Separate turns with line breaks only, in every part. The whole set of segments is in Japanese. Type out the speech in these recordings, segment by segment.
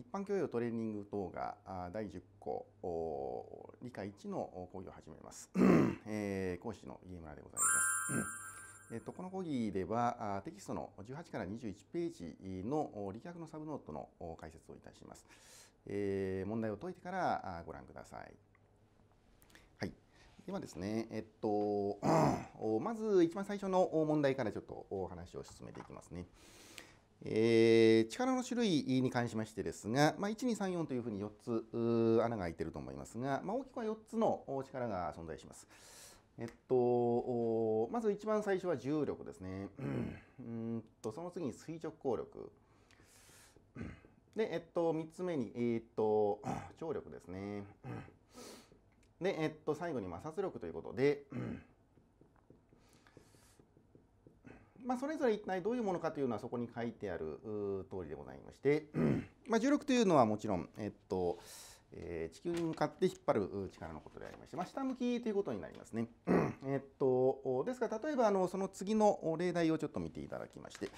一般教養トレーニング動画第10項理解1の講義を始めます、えー、講師の家村でございますえっと、この講義ではテキストの18から21ページの理学のサブノートの解説をいたします、えー、問題を解いてからご覧ください今ですね、えっと、まず一番最初の問題からちょっとお話を進めていきますね。えー、力の種類に関しましてですが、まあ、1234というふうに4つ穴が開いていると思いますが、まあ、大きくは4つの力が存在します。えっと、まず一番最初は重力ですね。うんとその次に垂直抗力。で、えっと、3つ目に、えー、っと、張力ですね。で、えっと、最後に摩擦力ということで、まあ、それぞれ一体どういうものかというのはそこに書いてある通りでございまして、まあ、重力というのはもちろん、えっとえー、地球に向かって引っ張る力のことでありまして、まあ、下向きということになりますね。えっと、ですから例えばあのその次の例題をちょっと見ていただきまして、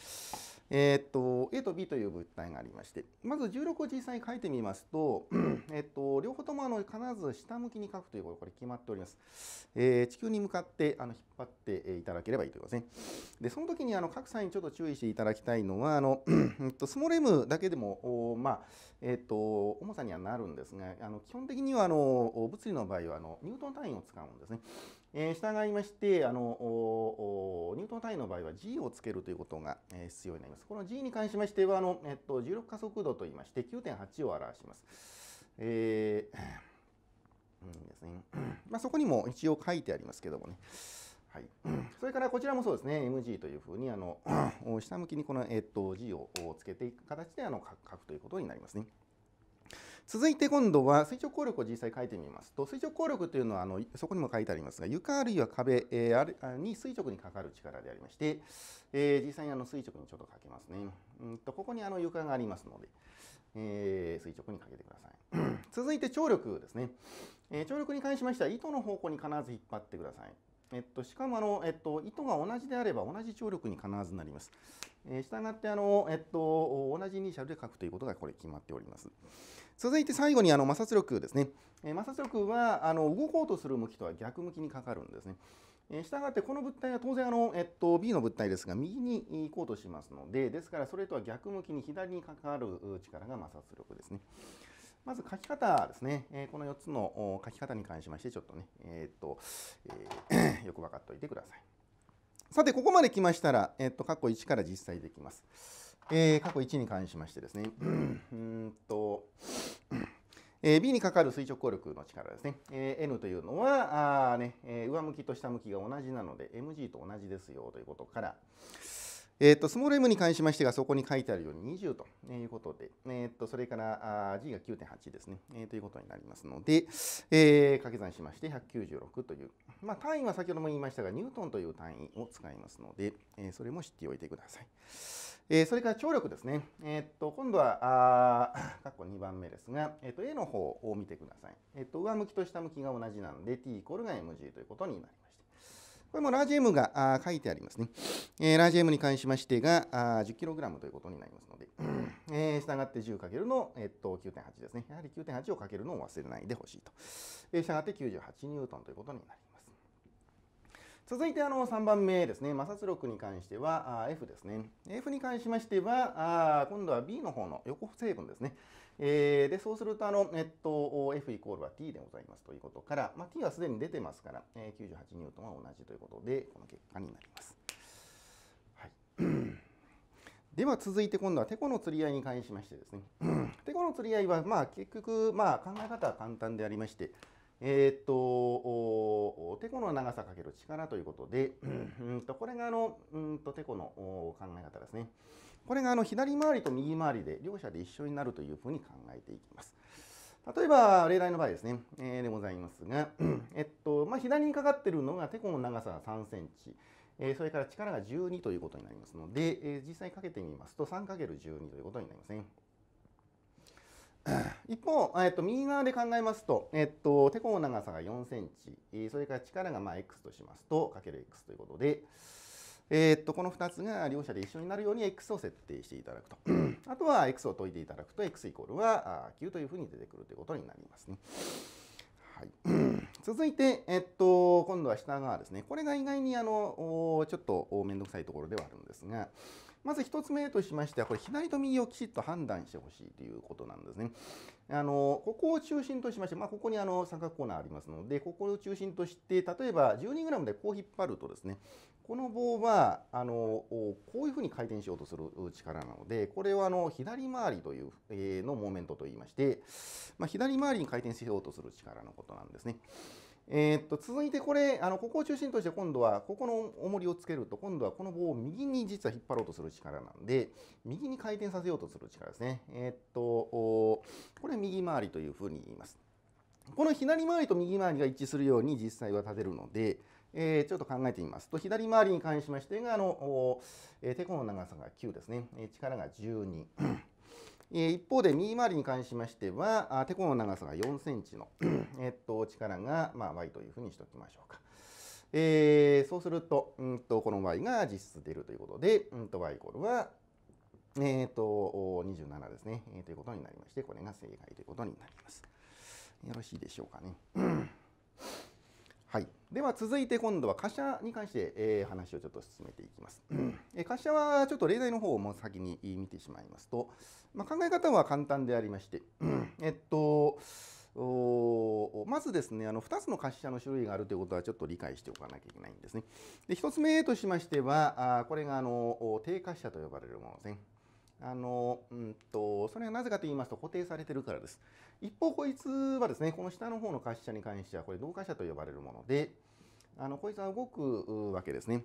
えっと A と B という物体がありましてまず16を実際に書いてみますと、えっと、両方ともあの必ず下向きに書くということこれ決まっております。えー、地球に向かってあの引っ張っていただければいいということですね。でその時にあの各際にちょっと注意していただきたいのはあの、えっと、スモレムだけでもまあえっ、と、重さにはなるんですが、あの基本的にはあの物理の場合はあのニュートン単位を使うんですね。えー、従いましてあのニュートン単位の場合は G をつけるということが、えー、必要になります。この G に関しましてはあの、えっ、と、重力加速度といいまして9.8を表します。えーうんですねまあ、そこにも一応書いてありますけどもね。はい、それからこちらもそうですね MG というふうにあの 下向きにこの、えっと、G をつけていく形であの書くということになりますね。続いて今度は垂直抗力を実際書いてみますと垂直抗力というのはあのそこにも書いてありますが床あるいは壁、えー、あるに垂直にかかる力でありまして、えー、実際にあの垂直にちょっと書けますねうんとここにあの床がありますので、えー、垂直にかけてください 続いて張力ですね、え張力に関しましては糸の方向に必ず引っ張ってくださいえっと、しかもあの、えっと、糸が同じであれば同じ張力に必ずなります。えー、従ってあの、えっと、同じイニシャルで書くということがこれ決まっております。続いて最後にあの摩擦力ですね。え摩擦力はあの動こうとする向きとは逆向きにかかるんですね。え従ってこの物体は当然あの、えっと、B の物体ですが右に行こうとしますのでですからそれとは逆向きに左にかかる力が摩擦力ですね。まず書き方ですね、えこの4つの書き方に関しまして、ちょっとね、えっ、と、えー、よく分かっておいてください。さて、ここまで来ましたら、えっ、と、過去1から実際できます。えー、過去1に関しましてですね、うんと、えー、B にかかる垂直抗力の力ですね。えー、N というのは、あねえー、上向きと下向きが同じなので、mg と同じですよということから、えっ、ー、と、スモール m に関しましてが、そこに書いてあるように20ということで、えっ、ー、と、それからあ g が9.8ですね、えー、ということになりますので、えー、掛け算しまして196という、まあ、単位は先ほども言いましたが、ニュートンという単位を使いますので、えー、それも知っておいてください。えー、それから張力ですね。えー、っと、今度は、あ っこ2番目ですが、えー、っと、A の方を見てください。えっと、上向きと下向きが同じなので、t イコールが mg ということになります。これもラージ M が書いてありますね。えー、ラジ M に関しましてが 10kg ということになりますので、えー、したがって 10× の、えっと、9.8ですね。やはり9.8をかけるのを忘れないでほしいと。えー、したがって 98N ということになります。続いてあの3番目ですね、摩擦力に関しては F ですね。F に関しましては、今度は B の方の横成分ですね。えー、で、そうすると、あの、えっと、F イコールは T でございますということから、まあ、T はすでに出てますから、えー、98ニュートンは同じということで、この結果になります。はい。では続いて今度はてこの釣り合いに関しましてですね。て この釣り合いは、まあ、結局、まあ、考え方は簡単でありまして、えー、っと、テコの長さかける力ということで、うんとこれがあの、うんとテコの考え方ですね。これがあの左回りと右回りで両者で一緒になるというふうに考えていきます。例えば、例題の場合ですね、えー、でございますが、えっとまあ、左にかかっているのがテコの長さが3センチ、えー、それから力が12ということになりますので、えー、実際かけてみますと 3×12 ということになりますね。一方、えっと、右側で考えますと、えっと、テコの長さが4センチ、それから力がまあ x としますと、かける x ということで、えー、っとこの2つが両者で一緒になるように x を設定していただくと あとは x を解いていただくと x イコールは q というふうに出てくるということになりますね。はい、続いて、えっと、今度は下側ですね。これが意外にあのちょっと面倒くさいところではあるんですが、まず1つ目としましては、これ左と右をきちっと判断してほしいということなんですね。あのここを中心としまして、まあ、ここにあの三角コーナーありますので、ここを中心として、例えば 12g でこう引っ張るとですね、この棒はあのこういうふうに回転しようとする力なのでこれはあの左回りという、えー、のモーメントといいまして、まあ、左回りに回転しようとする力のことなんですね。えー、っと続いてこれあのここを中心として今度はここの重りをつけると今度はこの棒を右に実は引っ張ろうとする力なんで右に回転させようとする力ですね。えー、っとこれ右回りというふうに言います。この左回りと右回りが一致するように実際は立てるので、えちょっと考えてみますと、左回りに関しましてが、あの、えてこの長さが9ですね、え力が12。え一方で右回りに関しましては、あてこの長さが4センチの えっと力が、まあ、y というふうにしておきましょうか。えそうすると,、うんと、この y が実質出るということで、うんと、y イコールは、えと、27ですね、えということになりまして、これが正解ということになります。よろしいでしょうかね。はい、では続いて今度は貨車に関して、えー、話をちょっと進めていきます。え滑車はちょっと例題の方をもう先に見てしまいますと、まあ、考え方は簡単でありまして、えっと、まずですねあの2つの滑車の種類があるということはちょっと理解しておかなきゃいけないんですね。で1つ目としましてはあこれがあの低滑車と呼ばれるものですね。あのうんとそれはなぜかと言いますと固定されてるからです。一方こいつはですねこの下の方の滑車に関してはこれ同化車と呼ばれるものであのこいつは動くわけですね。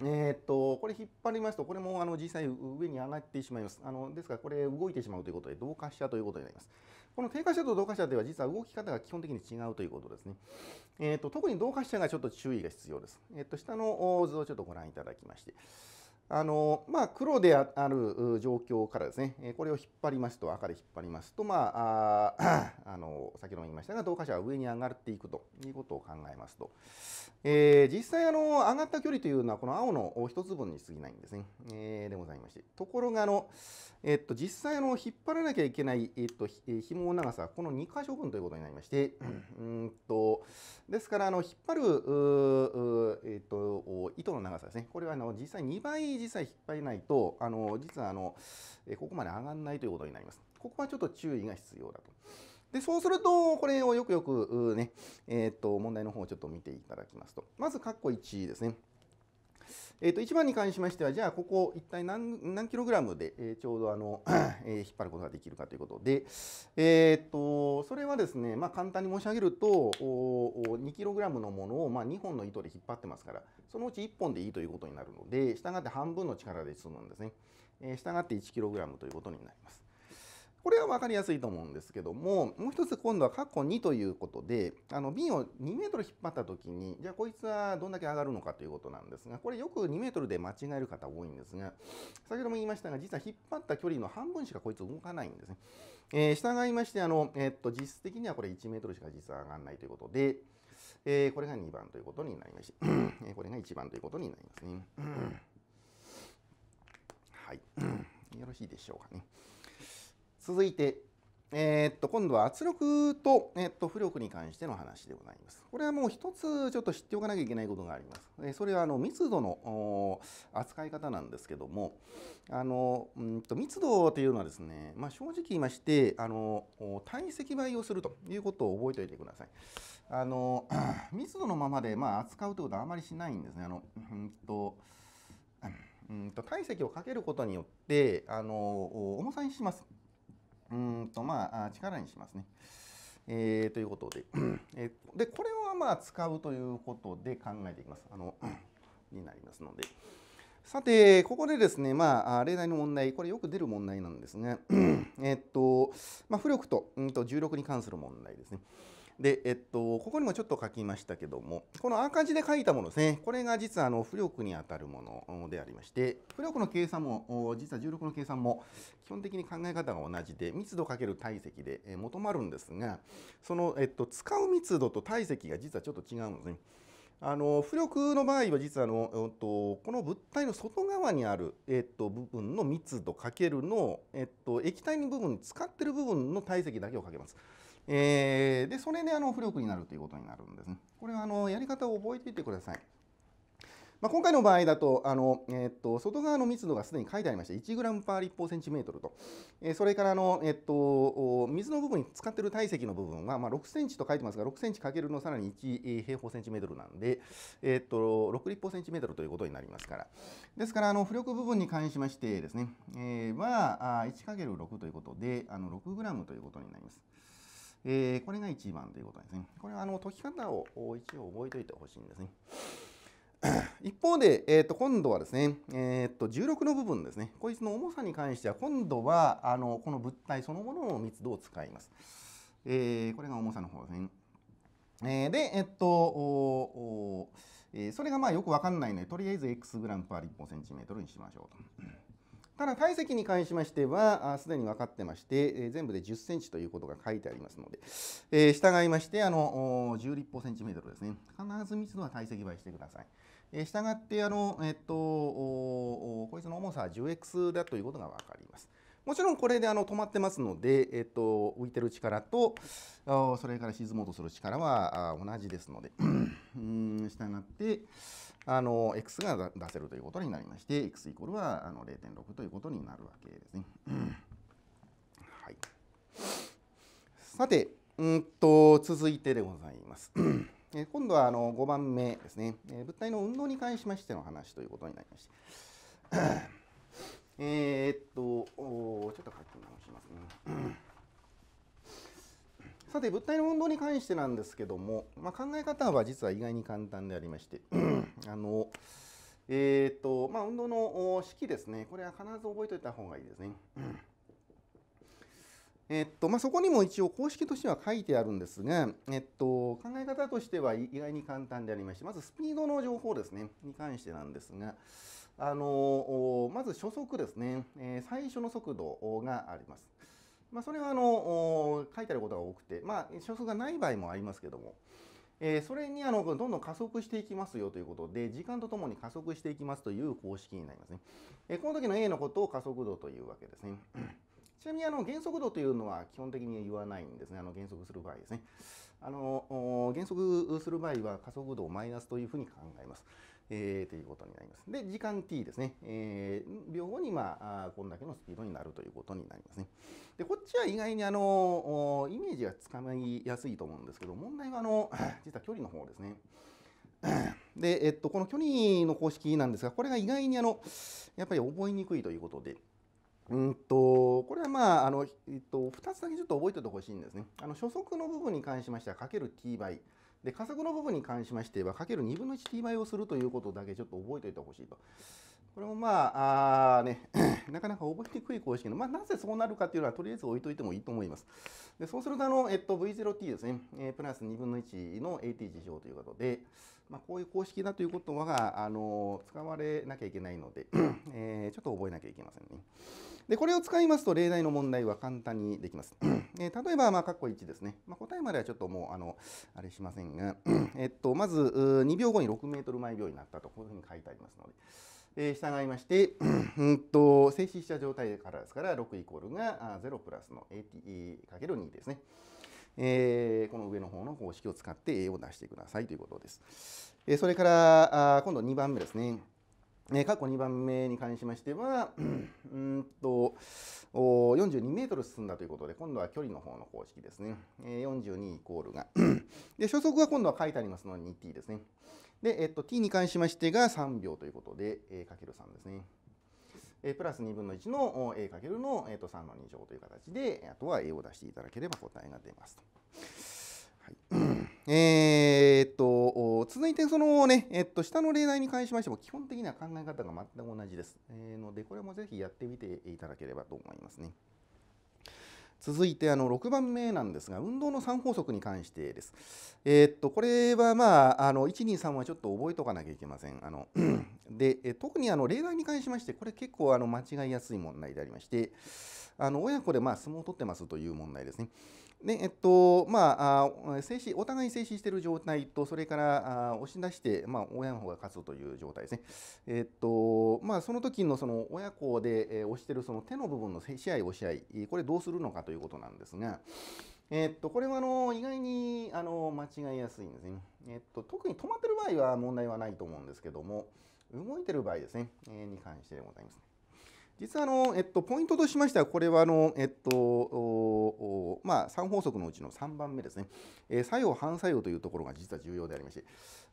えー、っとこれ引っ張りますとこれもあの実際上に上がってしまいます。あのですからこれ動いてしまうということで同化車ということになります。この低滑車と同化車では実は動き方が基本的に違うということですね。えー、っと特に同化車がちょっと注意が必要です。えー、っと下の図をちょっとご覧いただきまして。あのまあ、黒である状況からですね、これを引っ張りますと、赤で引っ張りますと、まあ、あ あの先ほども言いましたが、同化者は上に上がっていくということを考えますと、えー、実際あの、上がった距離というのは、この青の一分に過ぎないんですね、えー、でございまして、ところがあの、えっと、実際あの、引っ張らなきゃいけない、えっと、紐の長さはこの2箇所分ということになりまして、うんとですからあの、引っ張る、えっと、糸の長さですね、これはあの実際2倍に実際引っ張れないと、あの実はあのここまで上がんないということになります。ここはちょっと注意が必要だと。で、そうすると、これをよくよくね、えっ、と、問題の方をちょっと見ていただきますと。まず、括弧1ですね。えー、と1番に関しましてはじゃあここ一体何何キログラムで、えー、ちょうどあの、えー、引っ張ることができるかということで、えーと、それはですね、まあ、簡単に申し上げると2キログラムのものを、まあ、2本の糸で引っ張ってますからそのうち1本でいいということになるのでしたがって半分の力で済むんですね。えー、したがって1キログラムということになります。これは分かりやすいと思うんですけどももう一つ今度は過去2ということであの瓶を2ル引っ張ったときにじゃあこいつはどんだけ上がるのかということなんですがこれよく2ルで間違える方多いんですが先ほども言いましたが実は引っ張った距離の半分しかこいつ動かないんですね。えー、従いましてあの、えー、っと実質的にはこれ1ルしか実は上がらないということで、えー、これが2番ということになりまして これが1番ということになりますね。はい、よろしいでしょうかね。続いて、えー、っと今度は圧力と,、えー、っと浮力に関しての話でございます。これはもう一つちょっと知っておかなきゃいけないことがあります。えそれはあの密度の扱い方なんですけどもあのうんと密度というのはですね、まあ、正直言いましてあの体積倍をするということを覚えておいてください。あの 密度のままで、まあ、扱うということはあまりしないんですね。あのうんとうんと体積をかけることによってあの重さにします。うんとまあ力にしますね。えー、ということで えでこれはまあ使うということで考えていきます。あの になりますので。さて、ここでですね、まあ、例題の問題、これよく出る問題なんですが、ね、えっと、まあ、浮力と,、うん、と重力に関する問題ですね。で、えっと、ここにもちょっと書きましたけども、この赤字で書いたものですね、これが実はあの浮力にあたるものでありまして、浮力の計算も、実は重力の計算も、基本的に考え方が同じで、密度かける体積で求まるんですが、その、えっと、使う密度と体積が実はちょっと違うんですね。あの浮力の場合は実はあの、えっと、この物体の外側にある、えっと、部分の密度かけるの、えっと、液体の部分に使ってる部分の体積だけをかけます。えー、でそれであの浮力になるということになるんですね。これはあのやり方を覚えていてください。まあ、今回の場合だとあの、えー、っと外側の密度がすでに書いてありました 1g パー立方センチメートルと、えー、それからの、えー、っと水の部分に使っている体積の部分は、まあ、6センチと書いてますが6センチかけるのさらに1平方センチメートルなんで、えー、っと6立方センチメートルということになりますからですからあの浮力部分に関しましてですね、えー、は 1×6 ということであの 6g ということになります。えー、これが1番ということですね。これはあの解き方を一応覚えておいてほしいんですね。一方で、えー、と今度はですね、えー、と16の部分ですね、こいつの重さに関しては、今度はあのこの物体そのものの密度を使います。えー、これが重さの方ですね。えー、で、えっと、おおえー、それがまあよくわかんないので、とりあえず x グラムパー立方センチメートルにしましょうと。ただ体積に関しましてはすでに分かってまして、えー、全部で1 0センチということが書いてありますので、えー、従いましてあの10立方センチメートルですね必ず密度は体積倍してください。えー、従ってあの、えっと、こいつの重さは 10x だということが分かります。もちろんこれであの止まってますので、えっと、浮いてる力とそれから沈もうとする力は同じですので従って、あの x が出せるということになりまして x イコールはあの0.6ということになるわけですね。はい、さて、うんと続いてでございます。え今度はあの5番目ですね、え物体の運動に関しましての話ということになりまして。えっと、ちょっと書き直しますね。さて、物体の運動に関してなんですけども、まあ、考え方は実は意外に簡単でありまして、あの、えっ、ー、と、まあ、運動の式ですね。これは必ず覚えておいた方がいいですね。えっとまあ、そこにも一応公式としては書いてあるんですが、えっと、考え方としては意外に簡単でありましてまずスピードの情報ですねに関してなんですがあのまず初速ですね、え最初の速度があります、まあ、それはあの書いてあることが多くて、まあ、初速がない場合もありますけども、えー、それにあのどんどん加速していきますよということで、時間とともに加速していきますという公式になりますね。えー、この時の A のことを加速度というわけですね。ちなみにあの減速度というのは基本的に言わないんですね。あの減速する場合ですね。あの減速する場合は加速度をマイナスというふうに考えます。えー、ということになります。で、時間 t ですね。えー、秒後に、まあ、こんだけのスピードになるということになりますね。で、こっちは意外に、あの、イメージがつかまりやすいと思うんですけど、問題は、あの、実は距離の方ですね。で、えっと、この距離の公式なんですが、これが意外に、あの、やっぱり覚えにくいということで、うんと、これはまあ、あの、えっと、2つだけちょっと覚えておいてほしいんですね。あの、初速の部分に関しましては、かける t 倍。で、加速の部分に関しましては、かける2分の 1t 倍をするということだけちょっと覚えておいてほしいと。これもまあ、あね、なかなか覚えにくい公式の、まあ、なぜそうなるかというのは、とりあえず置いといてもいいと思います。でそうするとあの、えっと、V0t ですね、えー、プラス2分の1の at 事乗ということで、まあ、こういう公式だということは、あの使われなきゃいけないので、えー、ちょっと覚えなきゃいけませんね。でこれを使いますと例題の問題は簡単にできます。えー、例えば、まあ、括弧1ですね。まあ、答えまではちょっともう、あの、あれしませんが、えっと、まず、2秒後に6メートル毎秒になったと、こういうふうに書いてありますので、えー、従いまして、うんと、静止した状態からですから、6イコールが0プラスの AT×2 ですね。えー、この上の方の方式を使って A を出してくださいということです。えー、それから、あ今度2番目ですね。え過去2番目に関しましては、うんと、42メートル進んだということで、今度は距離の方の公式ですね。え42イコールが。で、初速は今度は書いてありますので 2t ですね。で、えっと、t に関しましてが3秒ということで、えー、かける3ですね。えプラス2分の1の a かけるの、えー、と3の2乗という形で、あとは a を出していただければ答えが出ますと。えっと続いてそのね、えっと、下の例題に関しましても基本的な考え方が全く同じです、えー、のでこれもぜひやってみていただければと思いますね続いてあの6番目なんですが運動の3法則に関してです、えー、っとこれはまああの123はちょっと覚えとかなきゃいけませんあので特にあの例題に関しましてこれ結構あの間違いやすい問題でありましてあの親子でまあ相撲を取ってますという問題ですねでえっとまあ、静止お互い静止している状態と、それからあ押し出して、まあ、親の方が勝つという状態ですね。えっとまあ、その時のその親子で、え押しているその手の部分の試合、押し合い、これどうするのかということなんですが、えっと、これはあの意外にあの間違いやすいんですね、えっと。特に止まっている場合は問題はないと思うんですけども、動いている場合ですね、えに関してでございます、ね。実はあの、えっと、ポイントとしましては、これはあの、えっとまあ、3法則のうちの3番目ですね、えー、作用・反作用というところが実は重要でありまして、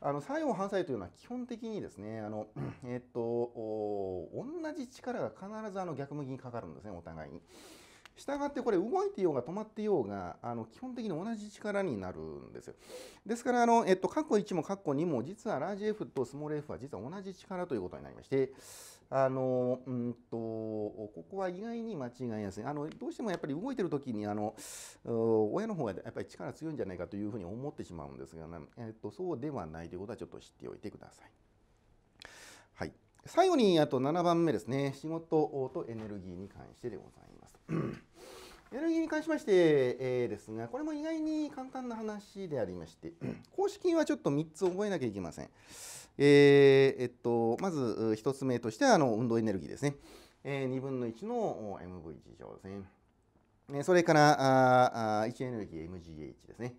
あの作用・反作用というのは基本的にですね、あの えっと、同じ力が必ずあの逆向きにかかるんですね、お互いに。したがってこれ動いていようが止まっていようがあの基本的に同じ力になるんですよ。ですからあの、えっと、1も括弧2も実はラージ F とスモール F は実は同じ力ということになりまして、あのうんとここは意外に間違いやすいあのどうしてもやっぱり動いてる時にあの親の方がやっぱり力強いんじゃないかというふうに思ってしまうんですが、ね、えー、っと、そうではないということはちょっと知っておいてください。はい、最後にあと7番目ですね仕事とエネルギーに関してでございます。エネルギーに関しまして、えー、ですが、これも意外に簡単な話でありまして、公式はちょっと3つ覚えなきゃいけません。えー、えっと、まず1つ目としてはあの運動エネルギーですね。えー、2分の1の MV 事情ですね。えそれからああ、位置エネルギー MGH ですね。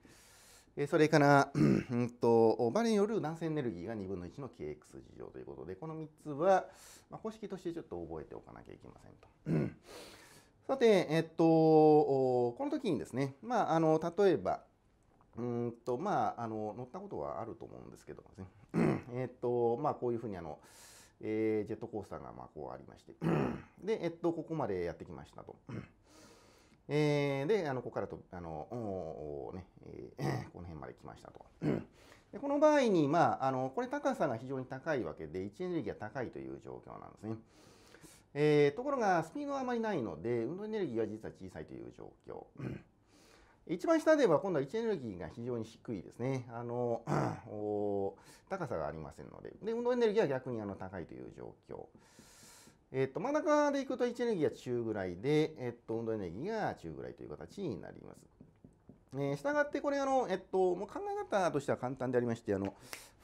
えそれから、うんと、バネによる男性エネルギーが2分の1の KX 事情ということで、この3つは、まあ、公式としてちょっと覚えておかなきゃいけませんと。さて、えっと、この時にですね、まあ、あの例えば、うんとまあ、あの乗ったことはあると思うんですけどもね えっとまあ、こういうふうにあの、えー、ジェットコースターがまあこうありまして で、えっと、ここまでやってきましたと。えー、で、あのここからとあのね、えー、この辺まで来ましたと。でこの場合に、まああの、これ高さが非常に高いわけで、位置エネルギーが高いという状況なんですね。えー、ところが、スピードはあまりないので、運動エネルギーは実は小さいという状況。一番下では今度は位置エネルギーが非常に低いですね。あの 高さがありませんのでで、運動エネルギーは逆にあの高いという状況。えっと、真ん中でいくと位置エネルギーは中ぐらいで、えっと、運動エネルギーが中ぐらいという形になります。えー、がってこれあの、えっと、もう考え方としては簡単でありまして、あの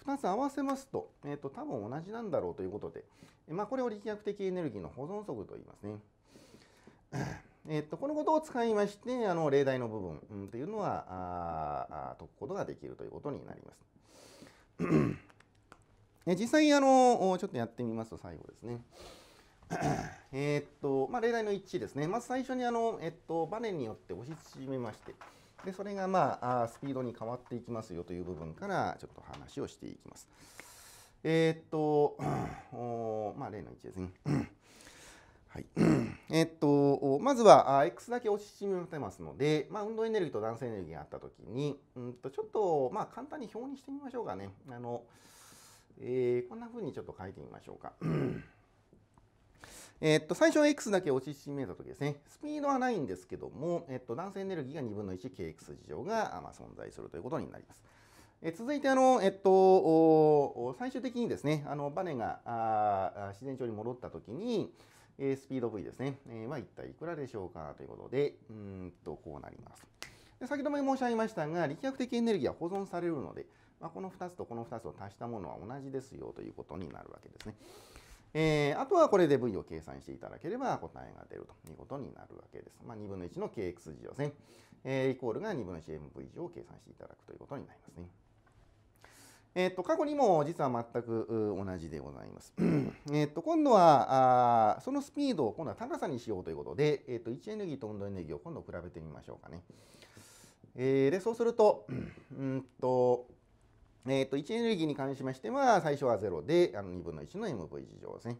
2つ合わせますと、えっと、多分同じなんだろうということで、まあ、これを力学的エネルギーの保存則と言いますね。えー、っと、このことを使いまして、あの例題の部分、うん、というのはあ解くことができるということになります。え実際あの、ちょっとやってみますと、最後ですね。えっと、まあ、例題の1ですね。まず最初にあの、えっと、バネによって押し縮めまして、でそれが、まあ、あスピードに変わっていきますよという部分からちょっと話をしていきます。えー、っと、おまあ、例の1ですね。はい、えっと、まずは X だけ押し締めますので、まあ、運動エネルギーと男性エネルギーがあった時に、うんとちょっとまあ簡単に表にしてみましょうかね。あのえー、こんな風にちょっと書いてみましょうか。えっと、最初は X だけ落ち締めたときですね、スピードはないんですけども、えっと、男性エネルギーが2分の 1kx 事情が、まあ、存在するということになります。え続いてあの、えっと、最終的にですね、あのバネがあ自然調に戻ったときに、えー、スピード V ですね、えー、は一体いくらでしょうかということで、うんと、こうなります。で先ほども申し上げましたが、力学的エネルギーは保存されるので、まあ、この2つとこの2つを足したものは同じですよということになるわけですね。えー、あとはこれで V を計算していただければ答えが出るということになるわけです。まあ、2分の1の kx 情ですね。えー、イコールが2分の 1mv 乗を計算していただくということになりますね。えっと、過去にも実は全く同じでございます。えっと、今度はあそのスピードを今度は高さにしようということで、えっと、位置エネルギーと運動エネルギーを今度比べてみましょうかね。えー、でそうすると,、うんとえっと位置エネルギーに関しましては最初は0であの2分の1の mv 事乗ですね。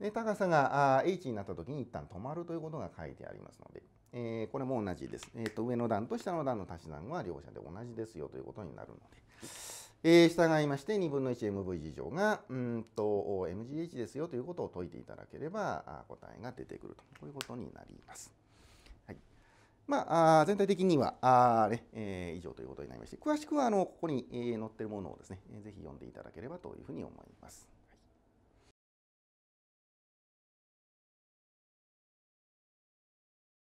で高さがあ h になった時に一旦止まるということが書いてありますので、えー、これも同じです、えーと。上の段と下の段の足し算は両者で同じですよということになるので。えー、従いまして2分の 1mv 以上がうんと mgh ですよということを解いていただければ答えが出てくるとこういうことになります。はいまあ、全体的にはあ、ねえー、以上ということになりまして詳しくはあのここに、えー、載っているものをですね、えぜひ読んでいただければというふうに思います。